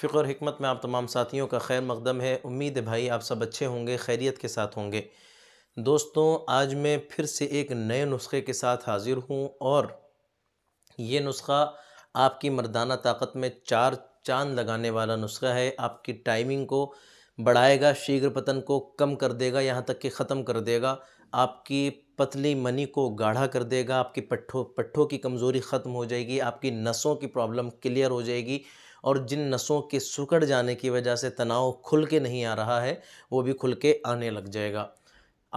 फ़िक्र हमत में आप तमाम साथियों का खैर मकदम है उम्मीद है भाई आप सब अच्छे होंगे खैरियत के साथ होंगे दोस्तों आज मैं फिर से एक नए नुस्खे के साथ हाज़िर हूँ और ये नुस्खा आपकी मर्दाना ताकत में चार चांद लगाने वाला नुस्खा है आपकी टाइमिंग को बढ़ाएगा शीघ्र पतन को कम कर देगा यहाँ तक कि ख़त्म कर देगा आपकी पतली मनी को गाढ़ा कर देगा आपकी पट्ठों पट्ठों की कमज़ोरी ख़त्म हो जाएगी आपकी नसों की प्रॉब्लम क्लियर हो जाएगी और जिन नसों के सुकड़ जाने की वजह से तनाव खुल के नहीं आ रहा है वो भी खुल के आने लग जाएगा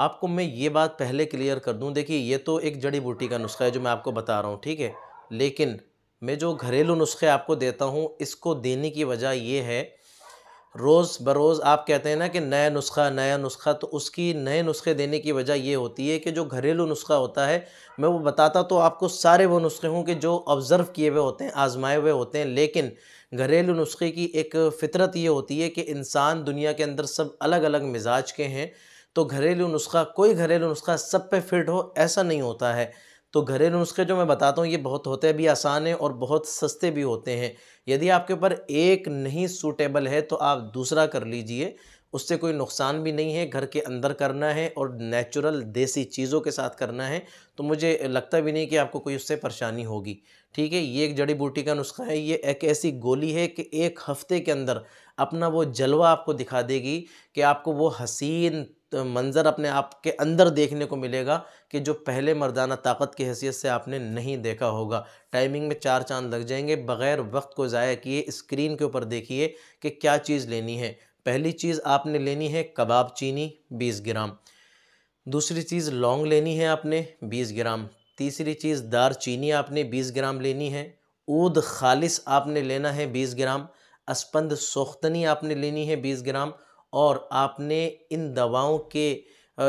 आपको मैं ये बात पहले क्लियर कर दूं देखिए ये तो एक जड़ी बूटी का नुस्खा है जो मैं आपको बता रहा हूँ ठीक है लेकिन मैं जो घरेलू नुस्खे आपको देता हूँ इसको देने की वजह ये है रोज़ बरोज़ आप कहते हैं ना कि नया नुस्खा नया नुस्खा तो उसकी नए नुस्खे देने की वजह ये होती है कि जो घरेलू नुस्खा होता है मैं वो बताता तो आपको सारे वो नुस्खे हों कि जो ऑब्ज़र्व किए हुए होते हैं आजमाए हुए होते हैं लेकिन घरेलू नुस्खे की एक फ़ितरत ये होती है कि इंसान दुनिया के अंदर सब अलग अलग मिजाज के हैं तो घरेलू नुस्खा कोई घरेलू नुस्खा सब पे फिट हो ऐसा नहीं होता है तो घरेलू नुस्खे जो मैं बताता हूँ ये बहुत होते भी आसान है और बहुत सस्ते भी होते हैं यदि आपके ऊपर एक नहीं सूटेबल है तो आप दूसरा कर लीजिए उससे कोई नुकसान भी नहीं है घर के अंदर करना है और नेचुरल देसी चीज़ों के साथ करना है तो मुझे लगता भी नहीं कि आपको कोई उससे परेशानी होगी ठीक है ये एक जड़ी बूटी का नुस्खा है ये एक ऐसी गोली है कि एक हफ्ते के अंदर अपना वो जलवा आपको दिखा देगी कि आपको वो हसीन तो मंज़र अपने आप के अंदर देखने को मिलेगा कि जो पहले मर्दाना ताकत की हैसियत से आपने नहीं देखा होगा टाइमिंग में चार चांद लग जाएंगे बग़ैर वक्त को ज़ाया किए स्क्रीन के ऊपर देखिए कि क्या चीज़ लेनी है पहली चीज़ आपने लेनी है कबाब चीनी 20 ग्राम दूसरी चीज़ लौंग लेनी है आपने 20 ग्राम तीसरी चीज़ दार चीनी आपने 20 ग्राम लेनी है ऊद खालिस आपने लेना है 20 ग्राम असपंद सोख्तनी आपने लेनी है 20 ग्राम और आपने इन दवाओं के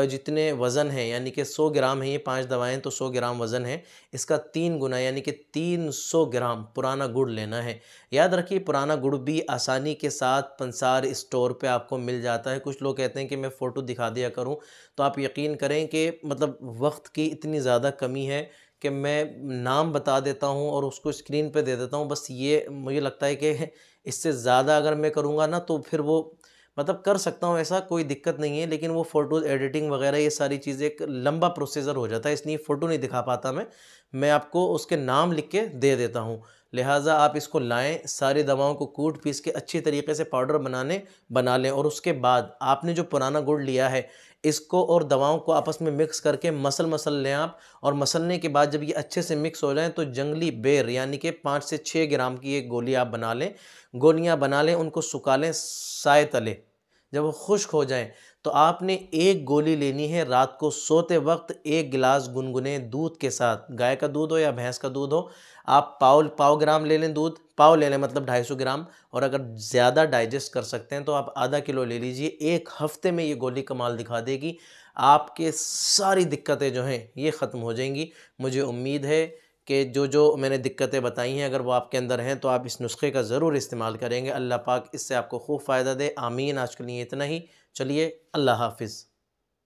जितने वज़न हैं यानी कि 100 ग्राम है ये पांच दवाएं तो 100 ग्राम वज़न है इसका तीन गुना यानी कि 300 ग्राम पुराना गुड़ लेना है याद रखिए पुराना गुड़ भी आसानी के साथ पंसार स्टोर पे आपको मिल जाता है कुछ लोग कहते हैं कि मैं फ़ोटो दिखा दिया करूँ तो आप यकीन करें कि मतलब वक्त की इतनी ज़्यादा कमी है कि मैं नाम बता देता हूँ और उसको स्क्रीन पर दे देता हूँ बस ये मुझे लगता है कि इससे ज़्यादा अगर मैं करूँगा ना तो फिर वो मतलब कर सकता हूँ ऐसा कोई दिक्कत नहीं है लेकिन वो फ़ोटोज़ एडिटिंग वगैरह ये सारी चीज़ें एक लंबा प्रोसीजर हो जाता है इसलिए फ़ोटो नहीं दिखा पाता मैं मैं आपको उसके नाम लिख के दे देता हूँ लिहाजा आप इसको लाएँ सारी दवाओं को कूट पीस के अच्छी तरीके से पाउडर बनाने बना लें और उसके बाद आपने जो पुराना गुड़ लिया है इसको और दवाओं को आपस में मिक्स करके मसल मसल लें आप और मसलने के बाद जब ये अच्छे से मिक्स हो जाएँ तो जंगली बेर यानी कि पाँच से छः ग्राम की एक गोली आप बना लें गोलियाँ बना लें उनको सुखा लें साय तले जब वो खुश्क हो जाएं तो आपने एक गोली लेनी है रात को सोते वक्त एक गिलास गुनगुने दूध के साथ गाय का दूध हो या भैंस का दूध हो आप पाव पाव ग्राम ले लें दूध पाव ले लें मतलब 250 ग्राम और अगर ज़्यादा डाइजेस्ट कर सकते हैं तो आप आधा किलो ले लीजिए एक हफ्ते में ये गोली कमाल दिखा देगी आपके सारी दिक्कतें जो हैं ये ख़त्म हो जाएंगी मुझे उम्मीद है कि जो जो मैंने दिक्कतें बताई हैं अगर वो आपके अंदर हैं तो आप इस नुस्खे का ज़रूर इस्तेमाल करेंगे अल्लाह पाक इससे आपको खूब फ़ायदा दे आमीन आज के लिए इतना ही चलिए अल्लाह हाफिज़